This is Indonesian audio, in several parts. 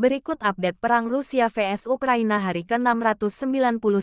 Berikut update perang Rusia vs Ukraina hari ke-699.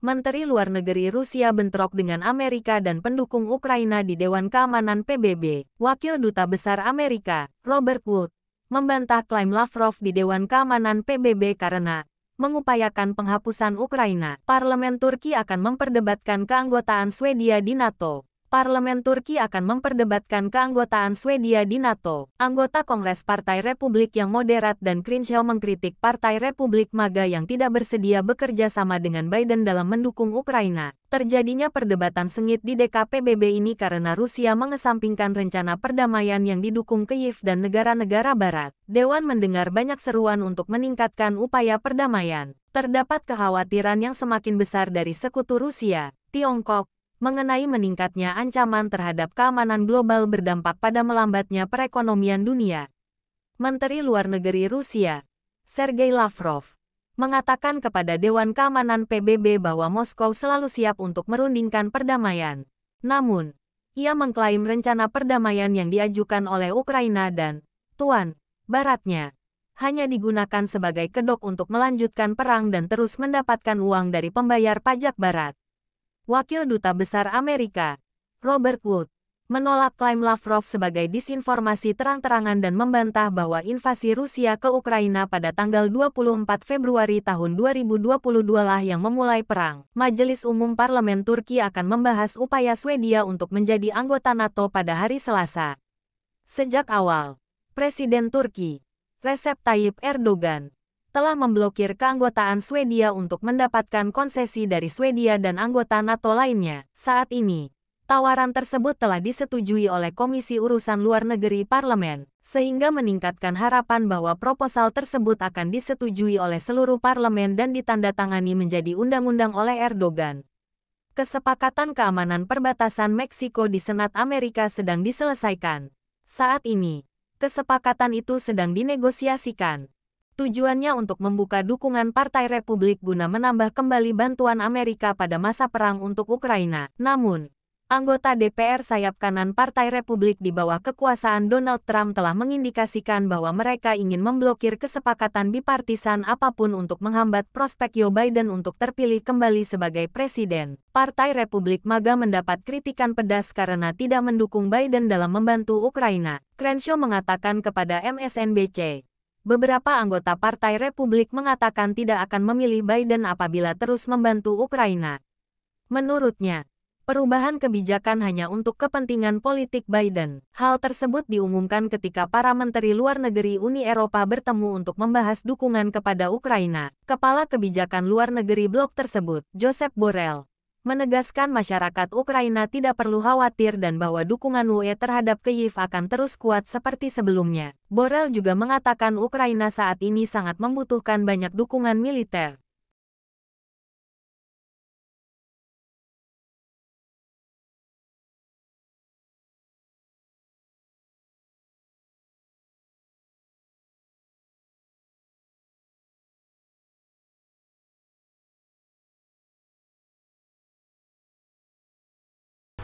Menteri Luar Negeri Rusia bentrok dengan Amerika dan pendukung Ukraina di Dewan Keamanan PBB. Wakil Duta Besar Amerika, Robert Wood, membantah klaim Lavrov di Dewan Keamanan PBB karena mengupayakan penghapusan Ukraina. Parlemen Turki akan memperdebatkan keanggotaan Swedia di NATO. Parlemen Turki akan memperdebatkan keanggotaan Swedia di NATO. Anggota Kongres Partai Republik yang moderat dan Krinshaw mengkritik Partai Republik MAGA yang tidak bersedia bekerja sama dengan Biden dalam mendukung Ukraina. Terjadinya perdebatan sengit di DKPBB ini karena Rusia mengesampingkan rencana perdamaian yang didukung Kyiv dan negara-negara barat. Dewan mendengar banyak seruan untuk meningkatkan upaya perdamaian. Terdapat kekhawatiran yang semakin besar dari sekutu Rusia, Tiongkok, mengenai meningkatnya ancaman terhadap keamanan global berdampak pada melambatnya perekonomian dunia. Menteri Luar Negeri Rusia, Sergei Lavrov, mengatakan kepada Dewan Keamanan PBB bahwa Moskow selalu siap untuk merundingkan perdamaian. Namun, ia mengklaim rencana perdamaian yang diajukan oleh Ukraina dan Tuan Baratnya hanya digunakan sebagai kedok untuk melanjutkan perang dan terus mendapatkan uang dari pembayar pajak barat. Wakil Duta Besar Amerika, Robert Wood, menolak klaim Lavrov sebagai disinformasi terang-terangan dan membantah bahwa invasi Rusia ke Ukraina pada tanggal 24 Februari tahun 2022 lah yang memulai perang. Majelis Umum Parlemen Turki akan membahas upaya Swedia untuk menjadi anggota NATO pada hari Selasa. Sejak awal, Presiden Turki, Recep Tayyip Erdogan, telah memblokir keanggotaan Swedia untuk mendapatkan konsesi dari Swedia dan anggota NATO lainnya. Saat ini, tawaran tersebut telah disetujui oleh Komisi Urusan Luar Negeri Parlemen, sehingga meningkatkan harapan bahwa proposal tersebut akan disetujui oleh seluruh parlemen dan ditandatangani menjadi undang-undang oleh Erdogan. Kesepakatan keamanan perbatasan Meksiko di Senat Amerika sedang diselesaikan. Saat ini, kesepakatan itu sedang dinegosiasikan Tujuannya untuk membuka dukungan Partai Republik guna menambah kembali bantuan Amerika pada masa perang untuk Ukraina. Namun, anggota DPR sayap kanan Partai Republik di bawah kekuasaan Donald Trump telah mengindikasikan bahwa mereka ingin memblokir kesepakatan bipartisan apapun untuk menghambat prospek Joe Biden untuk terpilih kembali sebagai presiden. Partai Republik MAGA mendapat kritikan pedas karena tidak mendukung Biden dalam membantu Ukraina. Crenshaw mengatakan kepada MSNBC, beberapa anggota Partai Republik mengatakan tidak akan memilih Biden apabila terus membantu Ukraina. Menurutnya, perubahan kebijakan hanya untuk kepentingan politik Biden. Hal tersebut diumumkan ketika para menteri luar negeri Uni Eropa bertemu untuk membahas dukungan kepada Ukraina. Kepala kebijakan luar negeri blok tersebut, Joseph Borrell, menegaskan masyarakat Ukraina tidak perlu khawatir dan bahwa dukungan UE terhadap Kyiv akan terus kuat seperti sebelumnya. Borrell juga mengatakan Ukraina saat ini sangat membutuhkan banyak dukungan militer.